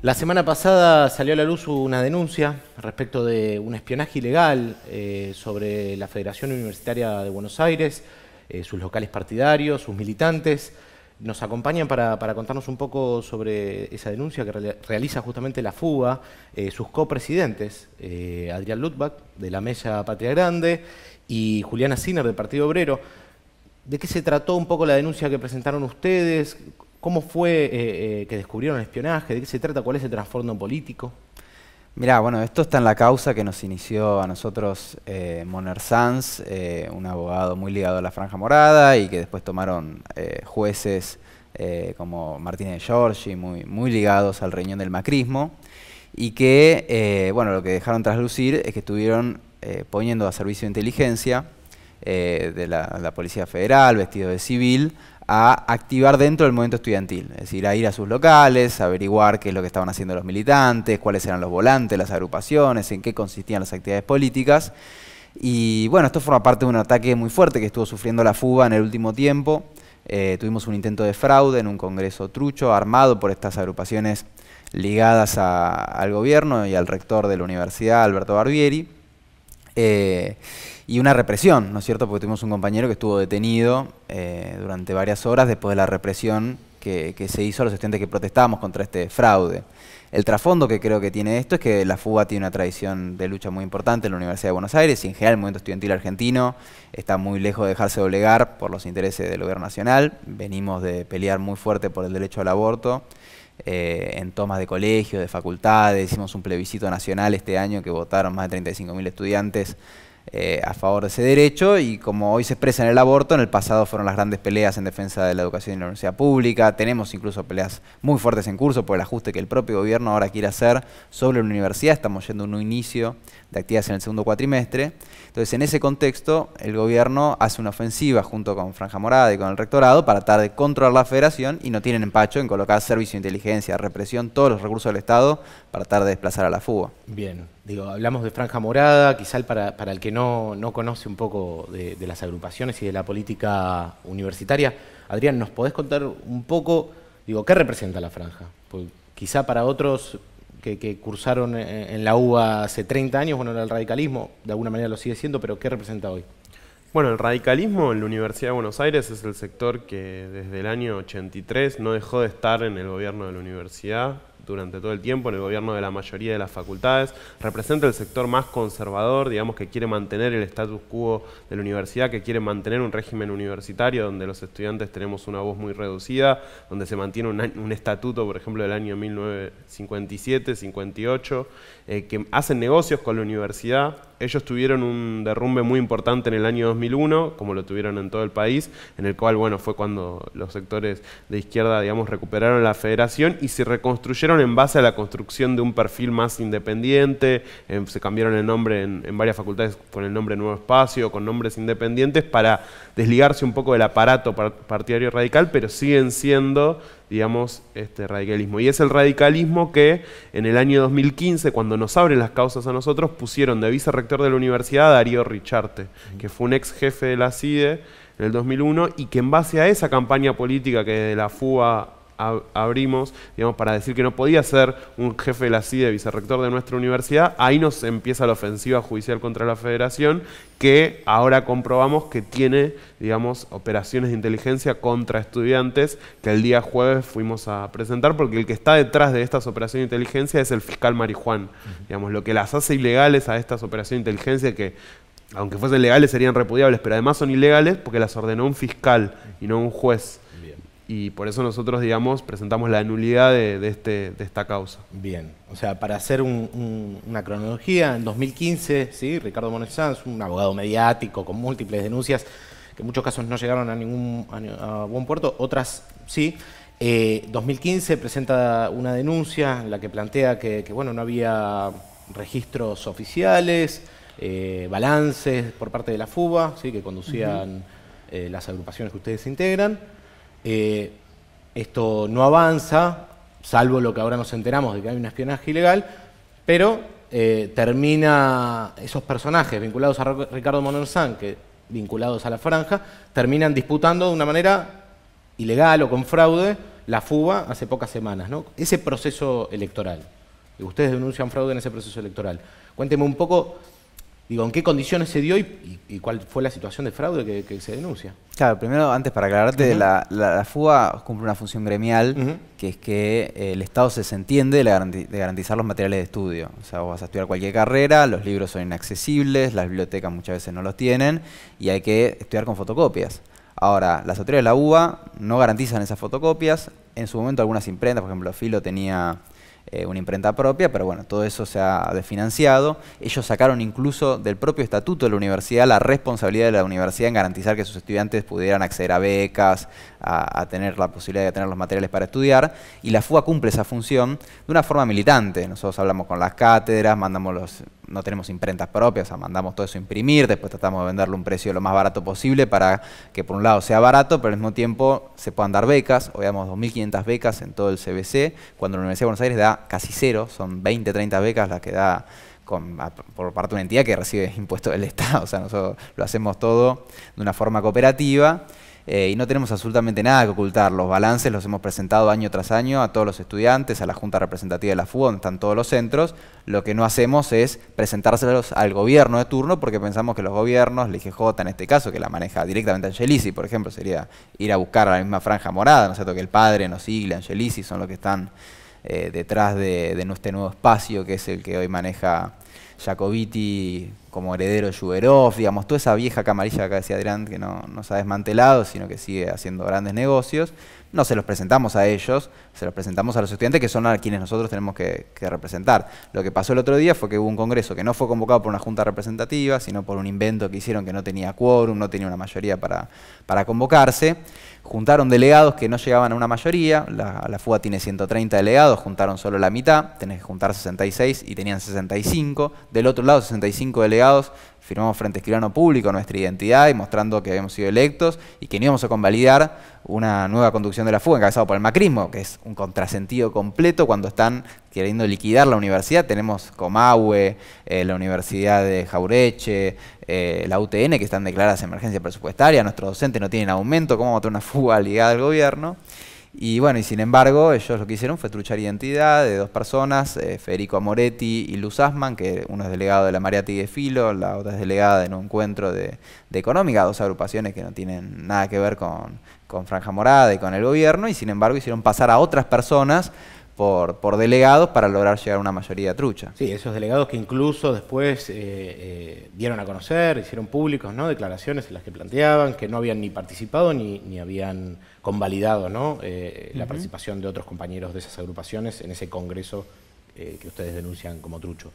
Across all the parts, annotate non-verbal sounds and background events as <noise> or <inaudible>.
La semana pasada salió a la luz una denuncia respecto de un espionaje ilegal eh, sobre la Federación Universitaria de Buenos Aires, eh, sus locales partidarios, sus militantes. Nos acompañan para, contarnos un poco sobre esa denuncia que realiza justamente la Fuga, eh, sus copresidentes, Adrián Lutbach, de la Mesa Patria Grande, y Juliana Sinner, del Partido Obrero. ¿De qué se trató un poco la denuncia que presentaron ustedes? ¿Cómo fue eh, eh, que descubrieron el espionaje? ¿De qué se trata? ¿Cuál es el trasfondo político? Mirá, bueno, esto está en la causa que nos inició a nosotros eh, Moner Sanz, un abogado muy ligado a la Franja Morada y que después tomaron jueces como Martínez de Giorgi, muy, ligados al riñón del macrismo, y que, bueno, lo que dejaron traslucir es que estuvieron poniendo a servicio de inteligencia de la Policía Federal, vestido de civil, a activar dentro del movimiento estudiantil, es decir, a ir a sus locales, averiguar qué es lo que estaban haciendo los militantes, cuáles eran los volantes, las agrupaciones, en qué consistían las actividades políticas. Y bueno, esto forma parte de un ataque muy fuerte que estuvo sufriendo la fuga en el último tiempo. Eh, tuvimos un intento de fraude en un congreso trucho armado por estas agrupaciones ligadas al gobierno y al rector de la universidad, Alberto Barbieri. Eh, y una represión, ¿no es cierto? Porque tuvimos un compañero que estuvo detenido eh, durante varias horas después de la represión que, se hizo a los estudiantes que protestábamos contra este fraude. El trasfondo que creo que tiene esto es que la FUBA tiene una tradición de lucha muy importante en la Universidad de Buenos Aires y en general el movimiento estudiantil argentino está muy lejos de dejarse doblegar por los intereses del gobierno nacional. Venimos de pelear muy fuerte por el derecho al aborto. Eh, en tomas de colegios, de facultades, hicimos un plebiscito nacional este año que votaron más de 35.000 estudiantes eh, a favor de ese derecho y como hoy se expresa en el aborto, en el pasado fueron las grandes peleas en defensa de la educación y la universidad pública, tenemos incluso peleas muy fuertes en curso por el ajuste que el propio gobierno ahora quiere hacer sobre la universidad, estamos yendo a un inicio de actividades en el segundo cuatrimestre, entonces en ese contexto el gobierno hace una ofensiva junto con Franja Morada y con el rectorado para tratar de controlar la federación y no tienen empacho en colocar servicio de inteligencia, represión, todos los recursos del Estado para tratar de desplazar a la fuga. Bien, digo, hablamos de Franja Morada, quizá para el que no no, conoce un poco de, las agrupaciones y de la política universitaria. Adrián, ¿nos podés contar un poco, digo, qué representa la franja? quizá para otros que, cursaron e, en la UBA hace 30 años, bueno, era el radicalismo, de alguna manera lo sigue siendo, pero ¿qué representa hoy? Bueno, el radicalismo en la Universidad de Buenos Aires es el sector que desde el año 83 no dejó de estar en el gobierno de la universidad, durante todo el tiempo en el gobierno de la mayoría de las facultades, representa el sector más conservador, digamos que quiere mantener el status quo de la universidad, que quiere mantener un régimen universitario donde los estudiantes tenemos una voz muy reducida, donde se mantiene un, estatuto, por ejemplo, del año 1957, 58, eh, que hacen negocios con la universidad, ellos tuvieron un derrumbe muy importante en el año 2001, como lo tuvieron en todo el país, en el cual, bueno, fue cuando los sectores de izquierda, digamos, recuperaron la federación y se reconstruyeron en base a la construcción de un perfil más independiente, se cambiaron el nombre en, varias facultades con el nombre Nuevo Espacio, con nombres independientes, para desligarse un poco del aparato partidario radical, pero siguen siendo digamos, este radicalismo. Y es el radicalismo que en el año 2015, cuando nos abren las causas a nosotros, pusieron de aviso de la universidad, Darío Richarte, que fue un ex jefe de la CIDE en el 2001 y que en base a esa campaña política que de la FUA abrimos, digamos, para decir que no podía ser un jefe de la CIDE, vicerrector de nuestra universidad, ahí nos empieza la ofensiva judicial contra la federación, que ahora comprobamos que tiene, digamos, operaciones de inteligencia contra estudiantes, que el día jueves fuimos a presentar, porque el que está detrás de estas operaciones de inteligencia es el fiscal Marijuán, digamos, lo que las hace ilegales a estas operaciones de inteligencia que aunque fuesen legales, serían repudiables, pero además son ilegales porque las ordenó un fiscal y no un juez y por eso nosotros, digamos, presentamos la nulidad de, este, de esta causa. Bien, o sea, para hacer una cronología, en 2015, ¿sí? Ricardo Mones Sanz, un abogado mediático con múltiples denuncias, que en muchos casos no llegaron a ningún a, buen puerto, otras sí. Eh, 2015 presenta una denuncia en la que plantea que, bueno, no había registros oficiales, eh, balances por parte de la FUBA, ¿sí? que conducían eh, las agrupaciones que ustedes integran. Eh, esto no avanza, salvo lo que ahora nos enteramos de que hay un espionaje ilegal, pero eh, termina esos personajes vinculados a Ricardo Monerzán, que vinculados a la franja, terminan disputando de una manera ilegal o con fraude la fuga hace pocas semanas, ¿no? Ese proceso electoral. ustedes denuncian fraude en ese proceso electoral. Cuénteme un poco Digo, ¿en qué condiciones se dio y, cuál fue la situación de fraude que, se denuncia? Claro, primero, antes para aclararte, la, FUA cumple una función gremial, que es que eh, el Estado se entiende de, de, garantizar los materiales de estudio. O sea, vos vas a estudiar cualquier carrera, los libros son inaccesibles, las bibliotecas muchas veces no los tienen, y hay que estudiar con fotocopias. Ahora, las autoridades de la UBA no garantizan esas fotocopias. En su momento algunas imprentas, por ejemplo, Filo tenía eh, una imprenta propia, pero bueno, todo eso se ha desfinanciado. Ellos sacaron incluso del propio estatuto de la universidad la responsabilidad de la universidad en garantizar que sus estudiantes pudieran acceder a becas, a, a tener la posibilidad de tener los materiales para estudiar, y la FUA cumple esa función de una forma militante. Nosotros hablamos con las cátedras, mandamos los no tenemos imprentas propias, o mandamos todo eso a imprimir, después tratamos de venderlo a un precio lo más barato posible para que por un lado sea barato, pero al mismo tiempo se puedan dar becas, hoy damos 2.500 becas en todo el CBC, cuando la Universidad de Buenos Aires da casi cero, son 20, 30 becas las que da con, por parte de una entidad que recibe impuestos del Estado, o sea, nosotros lo hacemos todo de una forma cooperativa eh, y no tenemos absolutamente nada que ocultar. Los balances los hemos presentado año tras año a todos los estudiantes, a la Junta Representativa de la FU, donde están todos los centros. Lo que no hacemos es presentárselos al gobierno de turno porque pensamos que los gobiernos, la IGJ en este caso, que la maneja directamente Angelisi, por ejemplo, sería ir a buscar a la misma franja morada, ¿no es cierto? Que el padre, nos sigue, Angelisi son los que están eh, detrás de, de este nuevo espacio que es el que hoy maneja Jacobiti como heredero de Juberov, digamos, toda esa vieja camarilla que decía Adrián que no, nos se ha desmantelado, sino que sigue haciendo grandes negocios. No se los presentamos a ellos, se los presentamos a los estudiantes que son a quienes nosotros tenemos que, representar. Lo que pasó el otro día fue que hubo un congreso que no fue convocado por una junta representativa, sino por un invento que hicieron que no tenía quórum, no tenía una mayoría para, convocarse juntaron delegados que no llegaban a una mayoría, la, la, fuga tiene 130 delegados, juntaron solo la mitad, tenés que juntar 66 y tenían 65, del otro lado, 65 delegados firmamos frente a escribano público nuestra identidad y mostrando que habíamos sido electos y que no íbamos a convalidar una nueva conducción de la fuga encabezada por el macrismo, que es un contrasentido completo cuando están queriendo liquidar la universidad. Tenemos Comahue, eh, la Universidad de Jaureche, eh, la UTN, que están declaradas emergencia presupuestaria, nuestros docentes no tienen aumento, ¿cómo vamos a tener una fuga ligada al gobierno? Y bueno, y sin embargo, ellos lo que hicieron fue truchar identidad de dos personas, eh, Federico Amoretti y Luz Asman, que uno es delegado de la Mariati de Filo, la otra es delegada en un encuentro de, Económica, dos agrupaciones que no tienen nada que ver con, con Franja Morada y con el gobierno, y sin embargo hicieron pasar a otras personas por, delegados para lograr llegar a una mayoría trucha. Sí, esos delegados que incluso después eh, eh, dieron a conocer, hicieron públicos ¿no? declaraciones en las que planteaban que no habían ni participado ni, habían convalidado eh, la participación de otros compañeros de esas agrupaciones en ese congreso que ustedes denuncian como trucho.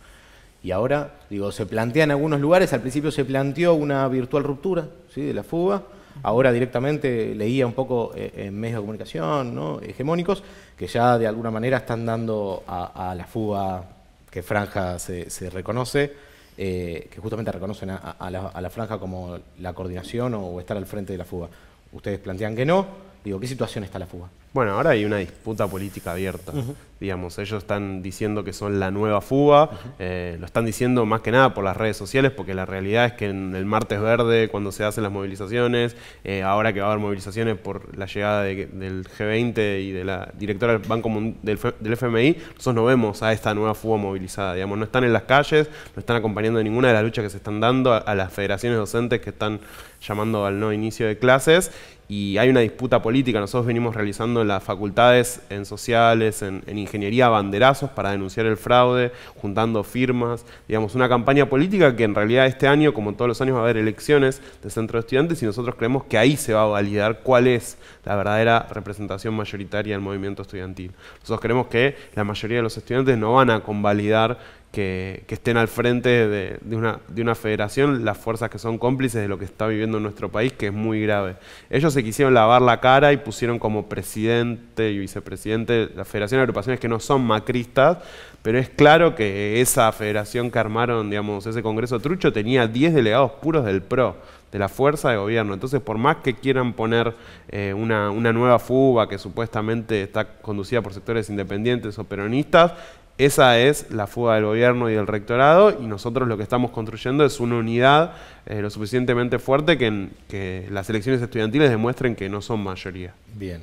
Y ahora, digo, se plantea en algunos lugares, al principio se planteó una virtual ruptura de la fuga, ahora directamente leía un poco en medios de comunicación ¿no? hegemónicos, que ya de alguna manera están dando a, la fuga que Franja se, reconoce, eh, que justamente reconocen a, la, Franja como la coordinación o estar al frente de la fuga. Ustedes plantean que no. Digo, ¿qué situación está la fuga? Bueno, ahora hay una disputa política abierta. Digamos, ellos están diciendo que son la nueva fuga, eh, lo están diciendo más que nada por las redes sociales, porque la realidad es que en el martes verde, cuando se hacen las movilizaciones, eh, ahora que va a haber movilizaciones por la llegada del G20 y de la directora del Banco del, FMI, nosotros no vemos a esta nueva fuga movilizada. Digamos, no están en las calles, no están acompañando ninguna de las luchas que se están dando a las federaciones docentes que están llamando al no inicio de clases. Y hay una disputa política. Nosotros venimos realizando las facultades, en sociales, en, en ingeniería, banderazos para denunciar el fraude, juntando firmas, digamos, una campaña política que en realidad este año, como todos los años, va a haber elecciones de centro de estudiantes y nosotros creemos que ahí se va a validar cuál es la verdadera representación mayoritaria del movimiento estudiantil. Nosotros creemos que la mayoría de los estudiantes no van a convalidar que, estén al frente de, una, federación las fuerzas que son cómplices de lo que está viviendo nuestro país, que es muy grave. Ellos se quisieron lavar la cara y pusieron como presidente y vicepresidente la federación de agrupaciones que no son macristas, pero es claro que esa federación que armaron, digamos, ese Congreso Trucho tenía 10 delegados puros del PRO de la fuerza de gobierno. Entonces, por más que quieran poner eh, una, nueva fuga que supuestamente está conducida por sectores independientes o peronistas, esa es la fuga del gobierno y del rectorado y nosotros lo que estamos construyendo es una unidad eh, lo suficientemente fuerte que, que las elecciones estudiantiles demuestren que no son mayoría. Bien.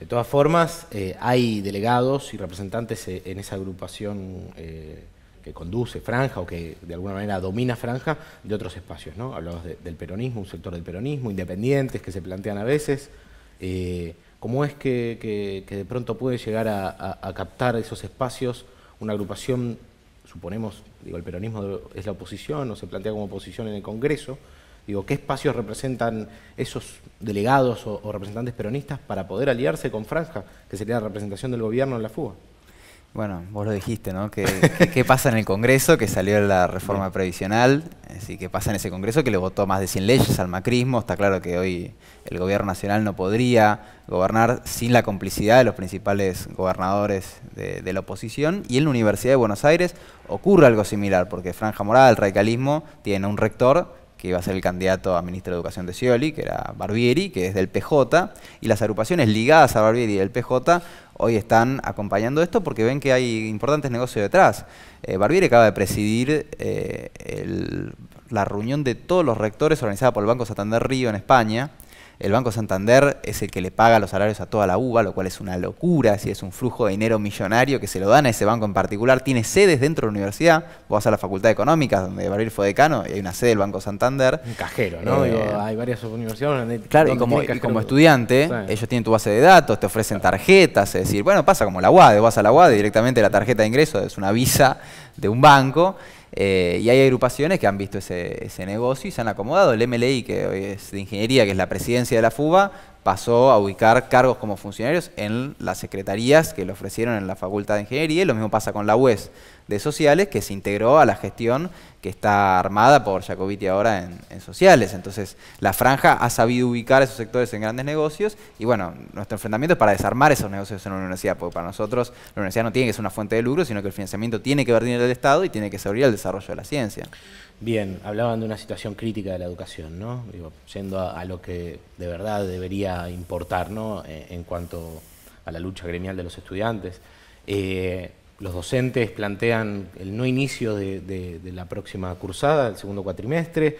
De todas formas, eh, hay delegados y representantes en esa agrupación que conduce Franja o que de alguna manera domina Franja de otros espacios. ¿no? Hablabas del peronismo, un sector del peronismo, independientes que se plantean a veces. Eh, ¿Cómo es que, de pronto puede llegar a, captar esos espacios una agrupación, suponemos, digo, el peronismo es la oposición o se plantea como oposición en el Congreso? Digo, ¿qué espacios representan esos delegados o representantes peronistas para poder aliarse con Franja, que sería la representación del gobierno en la fuga? Bueno, vos lo dijiste, ¿no? ¿Qué, qué, pasa en el Congreso? Que salió la reforma previsional, así que pasa en ese Congreso que le votó más de 100 leyes al macrismo. Está claro que hoy el gobierno nacional no podría gobernar sin la complicidad de los principales gobernadores de, de la oposición. Y en la Universidad de Buenos Aires ocurre algo similar, porque Franja Morada, el radicalismo, tiene un rector que iba a ser el candidato a ministro de Educación de Scioli, que era Barbieri, que es del PJ, y las agrupaciones ligadas a Barbieri y del PJ hoy están acompañando esto porque ven que hay importantes negocios detrás. Eh, Barbieri acaba de presidir eh, la reunión de todos los rectores organizada por el Banco Santander Río en España, el Banco Santander es el que le paga los salarios a toda la UBA, lo cual es una locura, si es un flujo de dinero millonario que se lo dan a ese banco en particular. Tiene sedes dentro de la universidad, vos vas a la Facultad de Económicas, donde Baril fue decano, y hay una sede del Banco Santander. Un cajero, ¿no? Eh, hay varias universidades donde Claro, y como, y como estudiante, ellos tienen tu base de datos, te ofrecen tarjetas, es decir, bueno, pasa como la UAD, e, vas a la UAD e directamente la tarjeta de ingreso es una visa de un banco. Eh, y hay agrupaciones que han visto ese, ese, negocio y se han acomodado. El MLI, que hoy es de ingeniería, que es la presidencia de la FUBA, pasó a ubicar cargos como funcionarios en las secretarías que le ofrecieron en la Facultad de Ingeniería y lo mismo pasa con la UES de Sociales que se integró a la gestión que está armada por Jacobiti ahora en, Sociales. Entonces la franja ha sabido ubicar esos sectores en grandes negocios y bueno, nuestro enfrentamiento es para desarmar esos negocios en la universidad, porque para nosotros la universidad no tiene que ser una fuente de lucro, sino que el financiamiento tiene que ver venir del Estado y tiene que servir al desarrollo de la ciencia. Bien, hablaban de una situación crítica de la educación, ¿no? yendo a, lo que de verdad debería importar, ¿no? Eh, en cuanto a la lucha gremial de los estudiantes. Eh, los docentes plantean el no inicio de, la próxima cursada, el segundo cuatrimestre,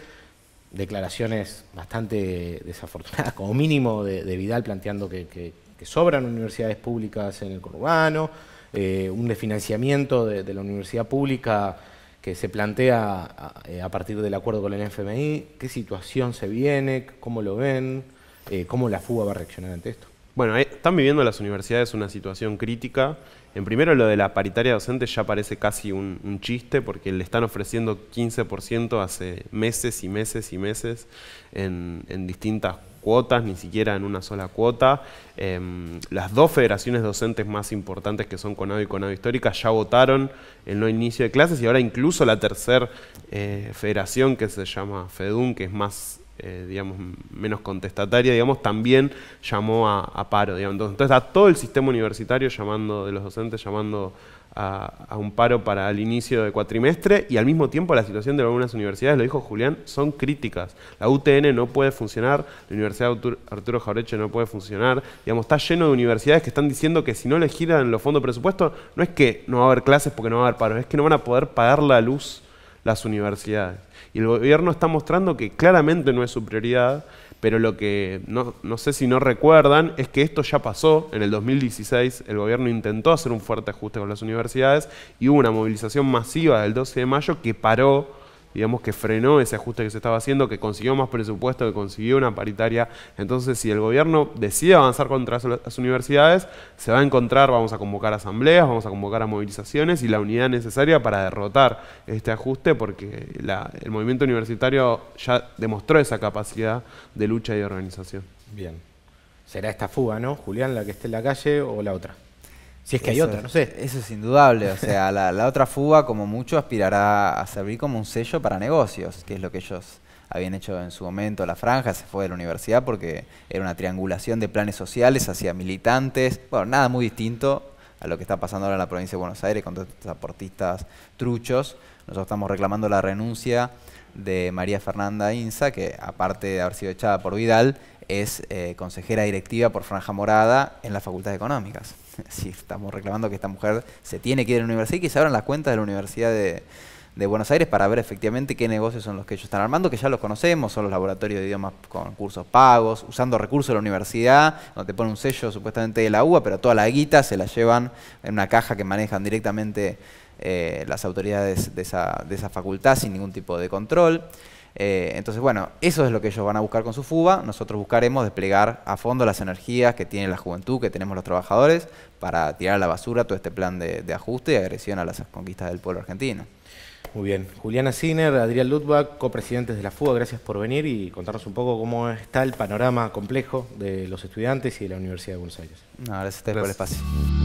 declaraciones bastante desafortunadas, como mínimo, de, Vidal planteando que, sobran universidades públicas en el Corubano, eh, un desfinanciamiento de la universidad pública que se plantea eh, a, partir del acuerdo con el FMI, qué situación se viene, cómo lo ven, eh, cómo la fuga va a reaccionar ante esto. Bueno, eh, están viviendo las universidades una situación crítica. En primero, lo de la paritaria docente ya parece casi un, chiste porque le están ofreciendo 15% hace meses y meses y meses en, en distintas cuotas, ni siquiera en una sola cuota. Em, las dos federaciones docentes más importantes que son Conado y Conado Histórica ya votaron el no inicio de clases y ahora incluso la tercera eh, federación que se llama FEDUM, que es más eh, digamos, menos contestataria, digamos, también llamó a, paro. Entonces, a todo el sistema universitario llamando, de los docentes llamando a, un paro para el inicio de cuatrimestre y al mismo tiempo la situación de algunas universidades, lo dijo Julián, son críticas. La UTN no puede funcionar, la Universidad Arturo Jaureche no puede funcionar. Digamos, está lleno de universidades que están diciendo que si no les giran los fondos de no es que no va a haber clases porque no va a haber paro, es que no van a poder pagar la luz las universidades. Y el gobierno está mostrando que claramente no es su prioridad pero lo que no, sé si no recuerdan es que esto ya pasó. En el 2016 el gobierno intentó hacer un fuerte ajuste con las universidades y hubo una movilización masiva del 12 de mayo que paró digamos que frenó ese ajuste que se estaba haciendo, que consiguió más presupuesto, que consiguió una paritaria. Entonces, si el gobierno decide avanzar contra las universidades, se va a encontrar, vamos a convocar asambleas, vamos a convocar a movilizaciones y la unidad necesaria para derrotar este ajuste, porque el movimiento universitario ya demostró esa capacidad de lucha y de organización. Bien. Será esta fuga, ¿no? Julián, la que esté en la calle o la otra. Si es que hay otra, no sé. Eso es indudable. O sea, la, la, otra fuga, como mucho, aspirará a servir como un sello para negocios, que es lo que ellos habían hecho en su momento. La franja se fue de la universidad porque era una triangulación de planes sociales hacia militantes. Bueno, nada muy distinto a lo que está pasando ahora en la provincia de Buenos Aires con todos estos aportistas truchos. Nosotros estamos reclamando la renuncia de María Fernanda Inza, que aparte de haber sido echada por Vidal, es eh, consejera directiva por Franja Morada en la Facultad de Económicas. si <laughs> estamos reclamando que esta mujer se tiene que ir a la universidad y que se abran las cuentas de la Universidad de, Buenos Aires para ver efectivamente qué negocios son los que ellos están armando, que ya los conocemos, son los laboratorios de idiomas con cursos pagos, usando recursos de la universidad, donde te ponen un sello supuestamente de la UBA, pero toda la guita se la llevan en una caja que manejan directamente eh, las autoridades de esa, de esa facultad sin ningún tipo de control. Eh, entonces, bueno, eso es lo que ellos van a buscar con su FUBA. Nosotros buscaremos desplegar a fondo las energías que tiene la juventud, que tenemos los trabajadores, para tirar a la basura todo este plan de, ajuste y agresión a las conquistas del pueblo argentino. Muy bien. Juliana Siner, Adrián Lutbach, copresidentes de la FUBA, gracias por venir y contarnos un poco cómo está el panorama complejo de los estudiantes y de la Universidad de Buenos Aires. gracias por el espacio.